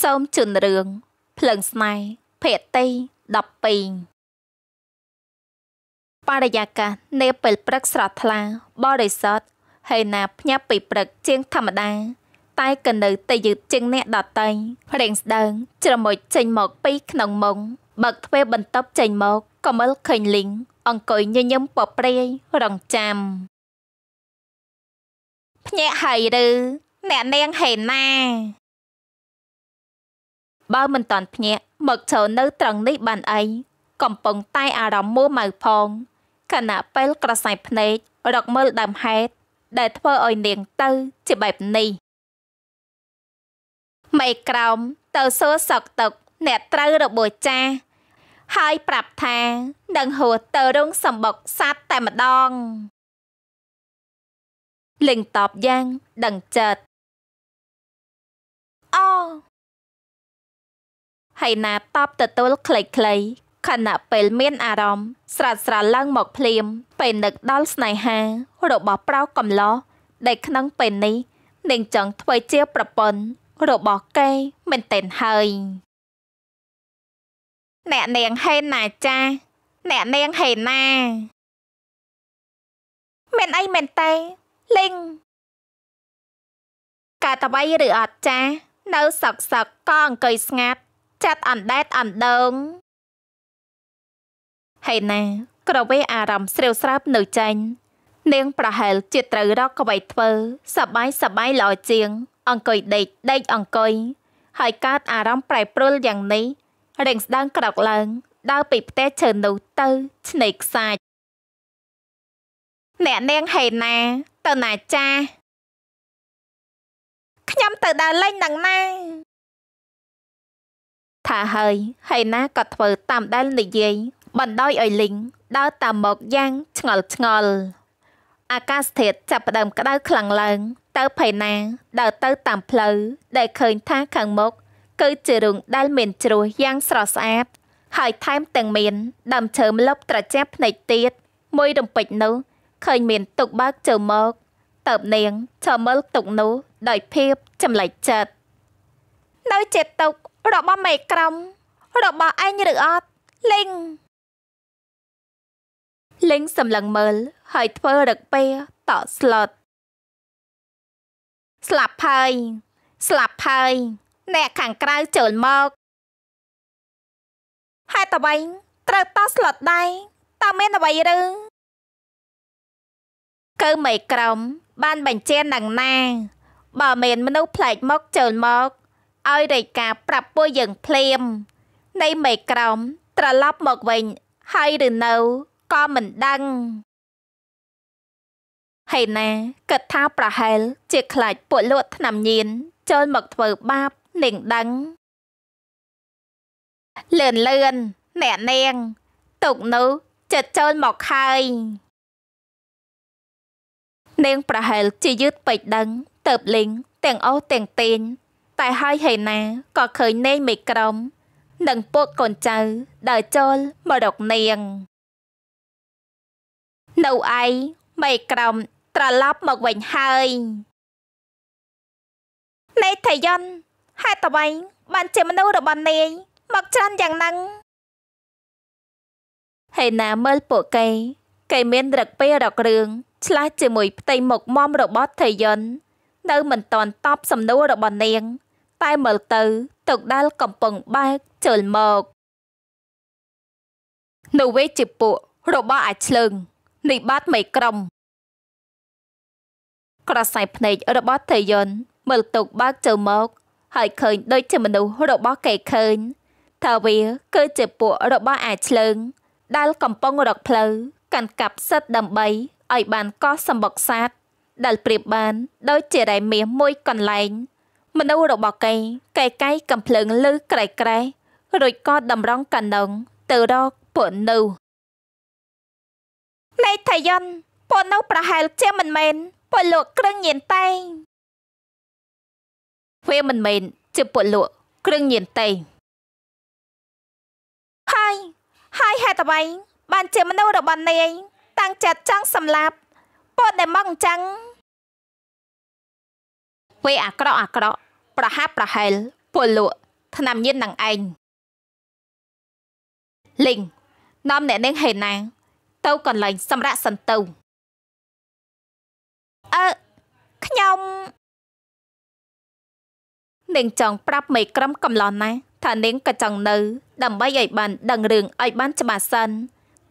សូមជូនរឿងភ្លើងស្នេហ៍ភាគទី12បរិយាកាសនៃពេលព្រឹកស្រស់ថ្លាបរិសុទ្ធហើយណាភ្ញាក់ពីព្រឹក ជាងធម្មតា តែក៏នៅតែយឺតជាងអ្នកដតៃព្រៀងស្ដើងច្រមុចចេញមកពីក្នុងមុងបើកទ្វារបន្ទប់ចេញមកក៏មើលឃើញលីងអង្គុយញញឹមពព្រាយរងចាំភ្ញាក់ហើយឬអ្នកនាងហេណាបើមិនតាន់ភ្ញាក់មកឈរនៅត្រង់នេះបានអីកំពុងតែ អារម្មណ៍មួម៉ៅផងខណៈពេលក្រសែភ្នែករកមើលដើមហេតុដែលធ្វើឲ្យនាងទៅជាបែបនេះមេក្រោមទៅសួរសក់ទឹកអ្នកត្រូវរបួសចាស់ហើយប្រាប់ថានឹងហួរទៅរងសម្បុកសัตว์តែម្ដងលិញតបយ៉ាងដឹងចិត្តអូហើយណាបតបទទួលខ្លីៗខណៈពេលមានអារម្មណ៍ស្រាតស្រាឡើងមកភ្លាមពេលនឹកដល់ស្នេហារបស់ប្រៅកំឡោះដែលក្នុងពេលនេះនាងចង់ធ្វើជាប្រពន្ធរបស់គេមែនទែនហើយអ្នកនាងហេណាចាអ្នកនាងហេណាមែនអីមែនតេលីងកាតវៃឬអត់ចានៅសក់សក់ក៏អង្គុយស្ងាត់ចាត់អណ្ដែតអណ្ដើងហេណាក្រវេអារម្មណ៍ស្រាវស្រាវនៅចាញ់នាងប្រហែលជាត្រូវរកអ្វីធ្វើសបាយសបាយល្អជាង អង្គុយដេកដេកអង្គុយហើយកើតអារម្មណ៍ប្រែប្រួលយ៉ាងនេះរែងស្ដើងក្រោកឡើងដើរពីផ្ទះឈើនោះទៅ ឆ្នេរខ្សាច់អ្នកនាងហេណាទៅណាចាខ្ញុំទៅដើរលេងនឹងណាថាហើយហើយណាក៏ធ្វើតាមដែលនិយាយបណ្ដោយឲ្យលីងដើរតាមមកយ៉ាងឆ្ងល់ឆ្ងល់អាកាសធាតុចាប់ផ្ដើមក្តៅខ្លាំងឡើងទៅភ័យណាដើរទៅតាមផ្លូវដែលឃើញថាខាងមុខគឺជារូងដែលមានជ្រោះយ៉ាងស្រស់ស្អាតហើយថែមទាំងមាន ដើមឈើមលប់ត្រជាក់ភ្នែកទៀតមួយរំពេចនោះឃើញមានទុកបើកចូលមកតើបនាងឈរមើលទុកនោះដោយភាពចម្លែកចិត្តនៅចិត្តទុករបស់មេក្រុមរបស់ឯងឬអត់លីងលីងសម្លឹងមើល ហើយធ្វើរឹកពេតក់ស្លុតស្លាប់ហើយស្លាប់ហើយអ្នកខាងក្រៅចូលមកហេតុអ្វីត្រូវតក់ស្លុតដែរតើមានអ្វីឬកើមេក្រុមបានបញ្ជានឹងណាបើមាន មនុស្សផ្លែកមកចូលមកឲ្យរាយការប្រាប់ពួកយើងភ្លាម នៃមេក្រមត្រឡប់មកវិញ ហើយឬនៅក៏មិនដឹងហើយណាគិតថាប្រហែលជាខ្លាចពួកលួចឆ្នាំញៀនចូលមកធ្វើបាបនាងដឹងលឿនលឿនអ្នកនាងទុកនោះចិត្តចូលមកហើយនាងប្រហែលជាយឺតពេកដឹងទៅបលិងទាំងអស់ទាំងទីនតែហើយហេណាក៏ឃើញនាងមេក្រមនិងពួកកូនចៅដើរចូលមករកនាង នៅឯមេក្រមត្រឡប់មកវិញហើយនៃថយន្តហេតុអ្វី បានជាមនុស្សរបស់នាងមកច្រើនយ៉ាងហ្នឹងហេណាមើលពួកគេគេមានរឹកពេរករឿងឆ្លាស់ជាមួយផ្ទៃមុខមមរបស់ ថយន្តនៅមិនតាន់តបសំណួររបស់នាងតែមើលទៅទឹកដែលកំពុងបែកជើលមកនៅវេជាពួករបស់អាឆ្លឹងនៃបាត់មេក្រំក្រសែភ្នែករបស់ថេយុនមើលទុកបើកជើមកហើយឃើញ ដូចជាមនុស្សរបស់គេឃើញថាវាគឺជាពួករបស់អាឆ្លឹងដែលកំពុងរកផ្លូវកាន់កាប់សិទ្ធដើម្បីឲ្យបានកោះសម្បុកសាទដែលប្រៀបបានដោយជារ៉ែមាសមួយកន្លែងមនុស្សរបស់កៃកែកៃកំភ្លើងលឺក្រែក្រែរួចក៏តម្រង់កណ្ដងទៅរកពននៅណៃថយន្តពននៅប្រហែលជាមិនមែនពលលក់គ្រឿងញៀនតែងវាមិនមែនជាពលលក់គ្រឿងញៀនតែងហើយហើយហេតុអ្វីបាន ជាមនុស្សរបស់នាយតាំងចិត្តចង់សម្លាប់ពនដែលមកអញ្ចឹងពេលអាក្រក់អាក្រក់ប្រហាប់ប្រហែលពលលក់ឆ្នាំញៀននឹងឯងលីងនាំអ្នកនាងហេណាទៅកន្លែងសម្រាប់សិនទៅអឺខ្ញុំនាងចង់ប្រាប់មេក្រមកំឡោះណាថានាងក៏ចង់នៅដើម្បីឲ្យបានដឹងរឿងឲ្យ បានច្បាស់សិន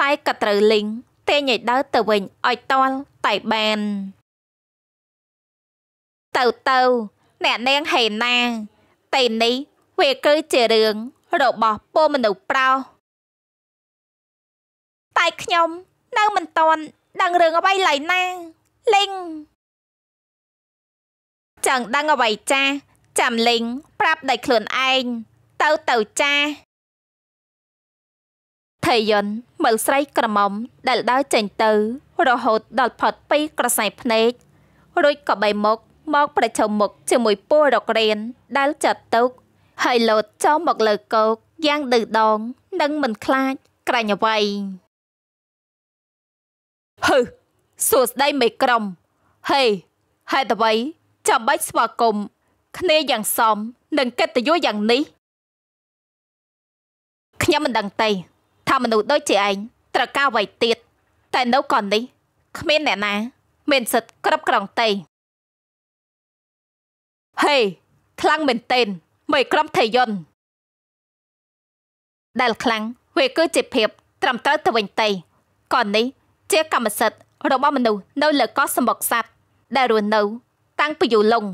តែក៏ត្រូវលីងតែញឲ្យដើរទៅវិញឲ្យតល់តែបានទៅទៅ អ្នកនាងហេណាតែនេះវាគឺជារឿងរបស់ពមនុស្សប្រោតែខ្ញុំនៅមិនតន់ដឹងរឿងអ្វីឡើយណាលីងចឹងដឹងអ្វីចាចាំលីងប្រាប់ដោយខ្លួនឯងទៅទៅចាថៃយុនមើលស្រីក្រមុំដែលដើរចេញទៅ រហូតដល់ផុតពីក្រសែភ្នែករួចក៏បីមុខមកប្រជុំមុខជាមួយពលរករៀនដែលចាត់ទុកហើយលោតចោលមកលើគោកយ៉ាងឌឺដង និងមិនខ្លាចក្រាញ់អ្វីហឺសួស្ដីមេក្រុមហេហេតុអ្វីចាំបាច់ស្វាគមន៍គ្នាយ៉ាងសមនិងកិត្តិយសយ៉ាងនេះខ្ញុំមិនដឹងទេថាមនុស្សដូចជាឯងត្រូវការអ្វីទៀតតែនៅកន្លែងនេះគ្មានអ្នកណា មានសិទ្ធិគ្រប់ក្រងទេហេខ្លាំងមែនទែនមេក្រុមថេយុន ដែលខ្លាំងវាគឺជាភាព ត្រឹមត្រូវទៅវិញទៅកននេះ ជាកម្មសិទ្ធិរបស់មនុស្សនៅលើកោះសម្បុកសัตว์ដែលរស់នៅ តាំងពីយូរលង់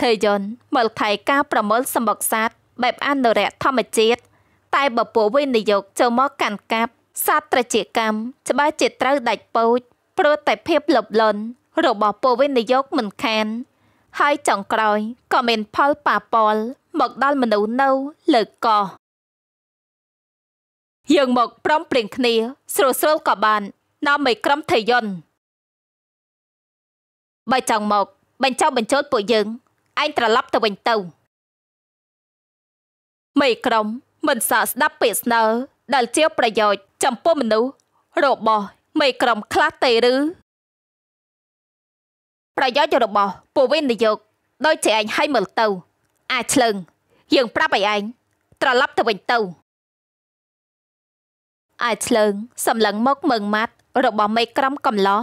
ថេយុនមើលថៃការប្រមូលសម្បុកសัตว์បែបអនុរក្សធម្មជាតិតែបពពួកវិនិយោគចូលមកកាន់កាប់សត្វត្រជាកម្មច្បាស់ជាត្រូវដាច់ពោចព្រោះតែភាពលបលន់របស់ពលវិនិយោគមិនខាន ហើយចុងក្រោយក៏មានផលប៉ះពាល់មកដល់មនុស្សនៅលើកោះយើងមកព្រមព្រៀងគ្នា ស្រួលស្រួលក៏បាននាំមេក្រុមថយន្តបើចង់មកបញ្ចុះបញ្ចូលពួកយើងឯងត្រឡប់ទៅវិញទៅមេក្រុមមិនសាកស្ដាប់ពាក្យស្នើដែលជាប្រយោជន៍ចំពោះមនុស្សរបស់មេក្រុមខ្លះទេឬប្រយោជន៍របស់ពូវិនិយោគដូចជាឯងឲ្យមើលទៅ អាឆ្លឹងយើង ប្រាប់ឲ្យឯងត្រឡប់ទៅវិញទៅអាឆ្លឹងសម្លឹងមកមើងម៉ាត់ របស់មេក្រុមកំឡោះ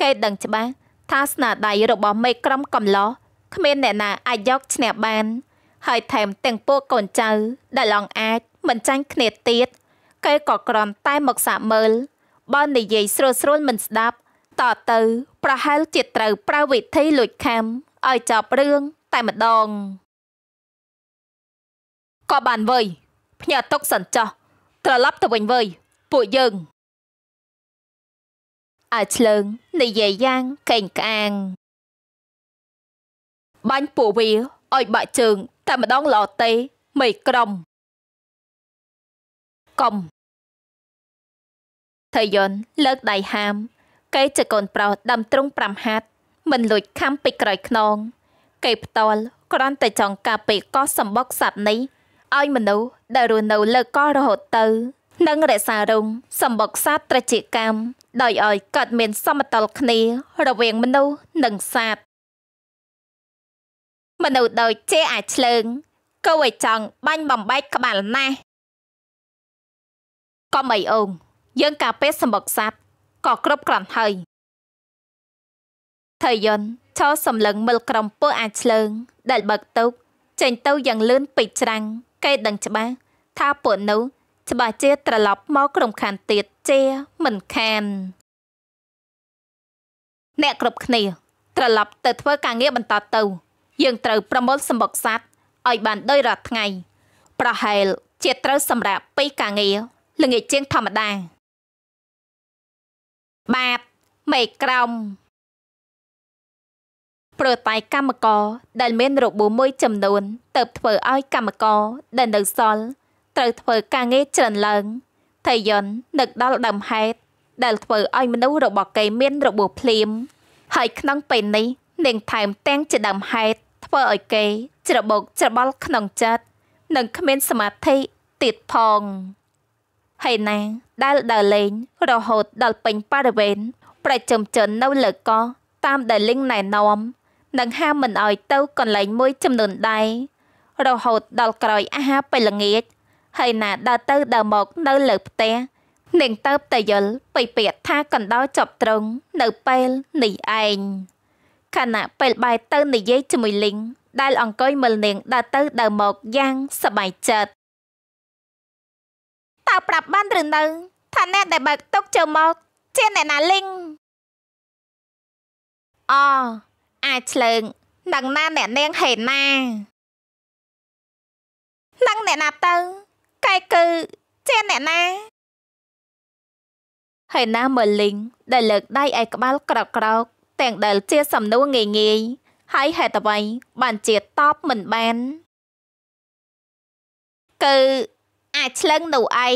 គេដឹងច្បាស់ថាស្នាដៃរបស់មេក្រុមកំឡោះគ្មានអ្នកណា អាចយកឈ្នះបាន ហើយថែមទាំងពួកកូនចៅ ដែលឡងអាច មិនចាញ់គ្នាទៀតគេក៏ក្រំតែមកសាកមើលបើនិយាយស្រួលស្រួល មិនស្ដាប់តទៅ ប្រហែលជាត្រូវប្រើវិធីលួចខាំឲ្យចប់រឿងតែម្ដងក៏បានវ័យភ្ញាក់ទុកសិនចោះត្រឡប់ទៅវិញវ័យពួកយើងអើឆ្លើងនិយាយយ៉ាងកេងក្អាង បាញ់ពួកវាឲ្យបាក់ជើង តែម្ដងឡតេមេក្រុមកុំថយយន់លើកដៃហាមគេជាកូនប្រុសដើមទ្រូង5ហាត់មិនលួចខំពីក្រោយខ្នងគេផ្ទាល់គ្រាន់តែចង់ការពារកោះសម្បុកសត្វនេះឲ្យមនុស្សដែលរស់នៅលើកោះរហូតទៅ និងរក្សារងសម្បុកសត្វត្រជាកម្មដោយឲ្យកើតមានសមតុល្យគ្នារវាងមនុស្សនិងសត្វមនុស្សដោយចេះអាចឆ្លើងកូវឲ្យចង់បាញ់បំបែកក្បាលណាស់កុំអីអូនយើងការពារសម្បុកសត្វក៏គ្រប់គ្រាន់ហើយថៃយិនឈរសម្លឹងមើលក្រុមពើអាចឆ្លើង ដែលបើកទុកចេញទៅយ៉ាងលឿនពេកច្រាំងគេដឹងច្បាស់ថាពួកនោះ ច្បាស់ជា ត្រឡប់មកក្រុមខានទៀតជាមិនខាន អ្នកគ្រប់គ្នាត្រឡប់ទៅធ្វើការងារបន្តទៅយើងត្រូវប្រមូលសម្បុកសัตว์ឲ្យបានដោយរាល់ថ្ងៃ ប្រហែល ជាត្រូវសម្រាប់ពីការងារល្ងាចជាងធម្មតាបាបមេក្រំព្រោះតែកម្មករដែលមាន របួសមួយចំនួនទៅធ្វើឲ្យកម្មករដែលនៅសល់ត្រូវធ្វើការងារច្រើនឡើងថយន្តនឹកដល់ដើមហេតុដែល ធ្វើឲ្យមនុស្សរបស់គេមានរបួសភ្លាមហើយក្នុងពេលនេះនាងថែមទាំងជាដើមហេតុធ្វើឲ្យគេច្របូកច្របល់ក្នុងចិត្តនិងគ្មានសមាធិទៀតផងហើយណាដែលដើរលេងរហូតដល់ពេញបរិវេណប្រចាំជននៅលើកោះតាមដែលលីងណែនាំនឹងហាមមិនអោយទៅកន្លែងមួយចំនួនដែររហូតដល់ក្រោយអាហារពេលល្ងាចហើយណាដើរទៅដើរមកនៅលើផ្ទះនាងតើបតយល់ពីពាក្យថាកណ្ដោចប់ត្រង់នៅពេលនេះឯងខណៈពេលបាយទៅ និយាយជាមួយលីងដែលអង្គុយមើលនាង ដើរទៅដើរមកយ៉ាងសប្បាយចិត្តតើប្រាប់បានឬនៅថាអ្នកដែលបើកទុកចូលមក ជាអ្នកណាលីងអ អាចឆ្លើងនឹងណាអ្នកនាងហេណានឹងអ្នកណាទៅកែគឺជាអ្នកណាហេណាមើលលីងដែលលើកដៃឲ្យក្បាលក្រោកក្រោកទាំងដែលជា សំនួរងាយងាយហើយហេតុអ្វីបានជាតបមិនបានគឺអាចឆ្លឹងនោះអី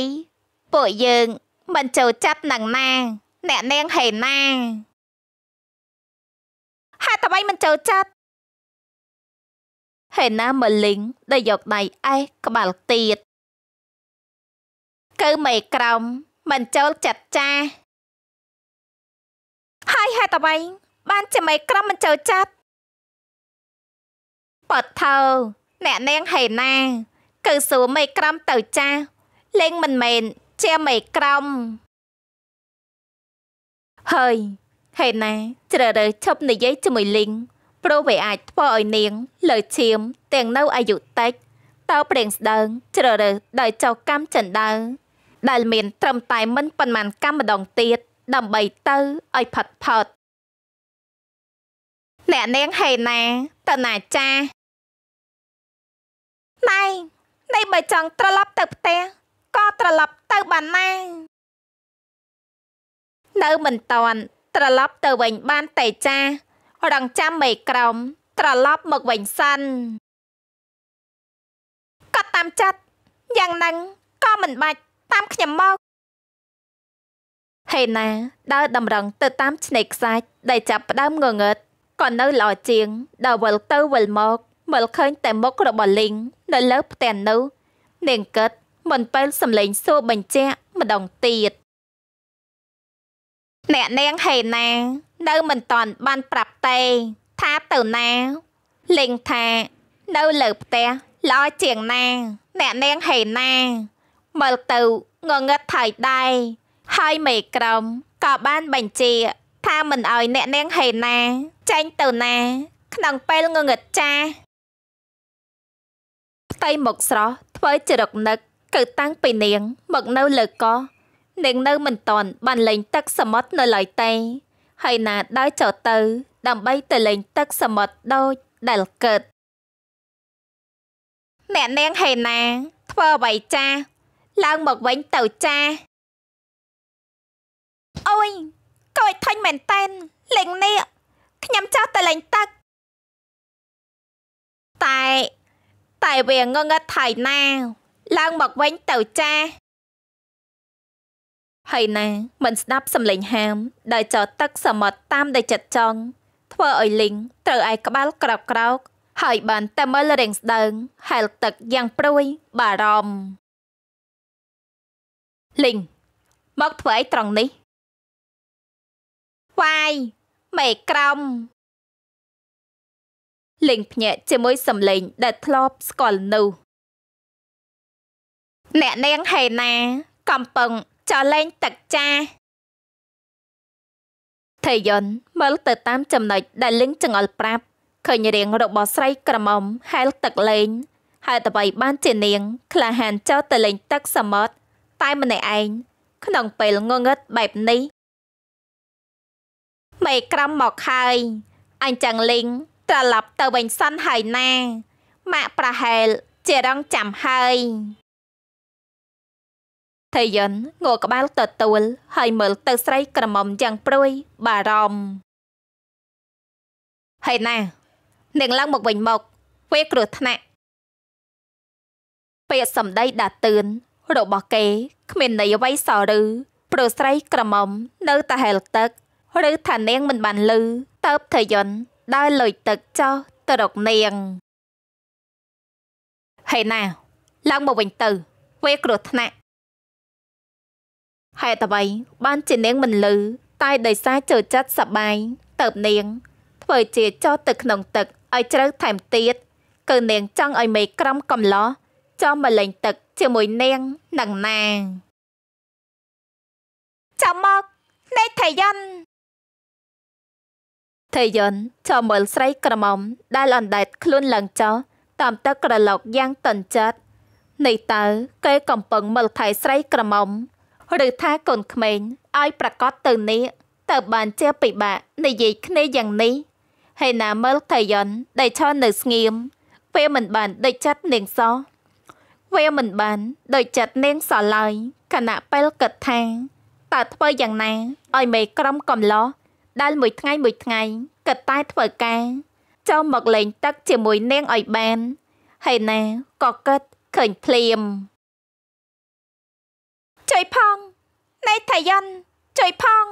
ពួកយើងមិនចូលចាប់នឹងណាអ្នកនាងហេណាហេតុអ្វីមិនចូលចាប់ហេណាមើលលីងដែលយកដៃអេះក្បាលទៀតកើមេក្រំមិនចូលចាត់ចាហើយហេតុអ្វី បានជាមេក្រំមិនចូលចាប់បតថោអ្នកនាងហេណាទៅសួរមេក្រំទៅចាស់លេងមិនមែនជាមេក្រំហើយហេណាជ្រើរើឈប់និយាយជាមួយលីងព្រោះវាអាចធ្វើឲ្យនាង លើឈាមទាំងនៅអាយុតិចតើប្រេងស្ដើងជ្រើរើដោយចោកម្មចិនដើដែលមាន ត្រឹមតែមិនប៉ុន្មានកម្មម្ដងទៀតដើម្បីទៅឲ្យផាត់ផត់អ្នកនាងហេណាតណាចាហើយបើចង់ត្រឡប់ទៅផ្ទះក៏ត្រឡប់ទៅបានណានៅមិនតាន់ត្រឡប់ទៅវិញបានតែចារងចាំមេក្រម ត្រឡប់មកវិញសិនកត់តាមចាត់យ៉ាងហ្នឹងក៏មិនបាច់តាមខ្ញុំមកហេណាដើរតម្រង់ទៅតាម ឆ្នេរខ្សាច់ដែលចាប់ផ្ដើមងងឹតក៏នៅល្អជាងដើរវិលទៅវិលមកមើលឃើញតែមុខរបស់លីងនៅលើផ្ទះនោះនាងគិតមិនពេលសំលេងសួរបញ្ជាក់ម្ដងទៀតអ្នកនាងហេណានៅមិនតាន់បានប្រាប់ទេថាទៅណាលេងថានៅលើផ្ទះល្អជាងណាអ្នកនាងហេណាមើលទៅងងឹតថៃដែរហើយមេក្រមក៏បានបញ្ជាថាមិនឲ្យអ្នកនាងហេណាចេញទៅណា ក្នុងពេលងងឹតចាស់ផ្ទៃមកស្រស់ធ្វើចរិកនឹកកើតាំងពីនាងមកនៅលើកោះនាងនៅមិនតន់បានលេងទឹកសមុទ្រនៅឡើយទេហើយណាដើរចោលទៅ ដើម្បីទៅលេងទឹកសមុទ្រដូចដែលកើតអ្នកនាងហេណាធ្វើអ្វីចាឡើងមកវិញទៅចាអូយកូចថាញ់មែនតែនលេងនេះខ្ញុំចោះទៅលេងទឹកតែតែវាងងឹតហើយណាឡើងមកវិញទៅចាហើយណាមិនស្ដាប់សំឡេងហាមដែលចោទឹក សមុទ្រតាមដែលចិត្តចង់ធ្វើឲ្យលីងត្រូវឯក្បាលក្រោកក្រោកហើយបានតែមើលរៀងស្ដើង ហែលទឹកយ៉ាងព្រួយបារម្ភលីងមកធ្វើអីត្រង់នេះវាយមេក្រំលេងភ្ញាក់ជាមួយសំឡេង ដែលធ្លាប់ស្គាល់នោះអ្នកនាងហេណា កំពឹងចលែងទឹកចាថេយុនមើលទៅតាមចំណុចដែលលឹងចង្អល់ប្រាប់ឃើញរាងរបស់ស្រីក្រមុំហែលទឹកលេងហើយតបៃបានជានាងក្លាហានចោលទៅលេង ទឹកសមុទ្រតែម្នាក់ឯងក្នុងពេលងងឹតបែបនេះ មេក្រំមកហើយអញ្ចឹងលីងត្រឡប់ទៅវិញសិនហើយណាម៉ាក់ប្រហែលជារងចាំហើយថៃយ៉ិនងក់ក្បាលទទួលហើយមើលទៅស្រីក្រមុំយ៉ាងព្រួយបារម្ភហើយណា នាងឡើងមកវិញមកវាគ្រោះថ្នាក់ពាក្យសម្ដីដាតឿនរបស់គេគ្មានន័យអ្វីសោះឬព្រោះស្រីក្រមុំនៅតែហែលទឹកឬថានាងមិនបានលឺតើបថយន្តដើរលុយទឹកចោះទៅរកនាងហេណា ឡើងមកវិញទៅពេលគ្រោះថ្នាក់ហេតុអ្វីបាន ជានាងមិនលឺតែដោយសារចើចិត្តសបាយតើបនាង ធ្វើជាចោះទៅក្នុងទឹកឲ្យជ្រៅថែមទៀតគឺនាងចង់ឲ្យមេក្រំកំឡោះចោះមកលេងទឹក ជាមួយនាងនឹងណាចាំមកនៃថៃយ៉ាន់ថេយុនចោមមើលស្រីក្រមុំដែលអណ្ដែតខ្លួនឡើងចោតាមទឹកក្រឡុកយ៉ាងតន្ចិតនៃតើគេកំពឹងមើលថៃស្រីក្រមុំឬថាកូនក្មេងឲ្យប្រកាសទៅនេះតើបានជាពិបាកនិយាយគ្នាយ៉ាងនេះហើយណាមើលថៃយុនដែលឈរនៅស្ងៀមវាមិនបានដូចចិត្តនាងសោះវាមិនបានដូចចិត្តនាងសោះឡើយគណៈពេលគិតថាតើធ្វើយ៉ាងណាឲ្យមេក្រុមកំឡោះដែលមួយថ្ងៃមួយថ្ងៃក៏តែធ្វើការចូលមកលេងទឹកជាមួយនាងឲ្យបានហើយណាក៏គិតឃើញភ្លាមជួយផងណៃថាយិនជួយផង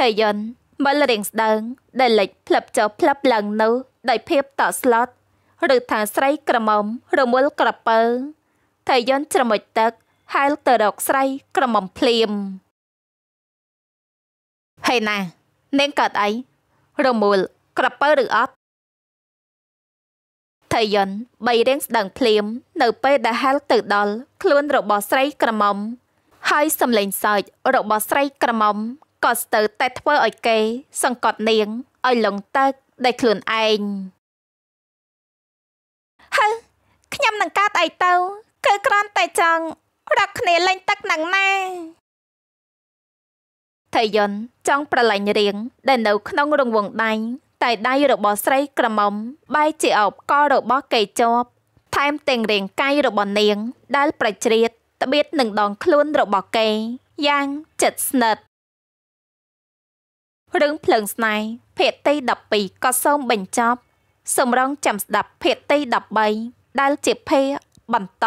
ថាយិនមើលរៀងស្ដើង ដែលលេចផ្លឹបចុះផ្លឹបឡើងនោះដោយភាពតក់ស្លុតឬថាស្រីក្រមុំរមុលក្រពើថាយិនច្រមុចទឹកហែលទៅរកស្រីក្រមុំភ្លាមហេណានាងកើតអីរមូលក្រពើឬអត់ថៃយិនបីរៀងស្ដឹងភ្លាមនៅពេលដែលហែលទៅដល់ខ្លួន របស់ស្រីក្រមុំហើយសំលេងសើចរបស់ស្រីក្រមុំក៏ស្ទើរតែធ្វើឲ្យគេសង្កត់នាងឲ្យលងទឹកដោយខ្លួនឯងហើខ្ញុំនឹងកាត់អីទៅគឺគ្រាន់តែចង់រកគ្នាលេងទឹកនឹងណាថយុនចង់ប្រឡាញ់រៀងដែលនៅក្នុងរង្វង់ដៃ តែដៃរបស់ស្រីក្រមុំបែរជាអោបកលរបស់កេជាប់ថែមទាំងរាងកាយរបស់នាងដែលប្រជ្រៀតត្បៀតនឹងដងខ្លួនរបស់គេយ៉ាងចិត្តស្និទ្ធរឿងភ្លើងស្នេហ៍ភាគទី12ក៏សូមបញ្ចប់សម្រងចាំស្ដាប់ភាគទី13ដែលជាភាគបន្ត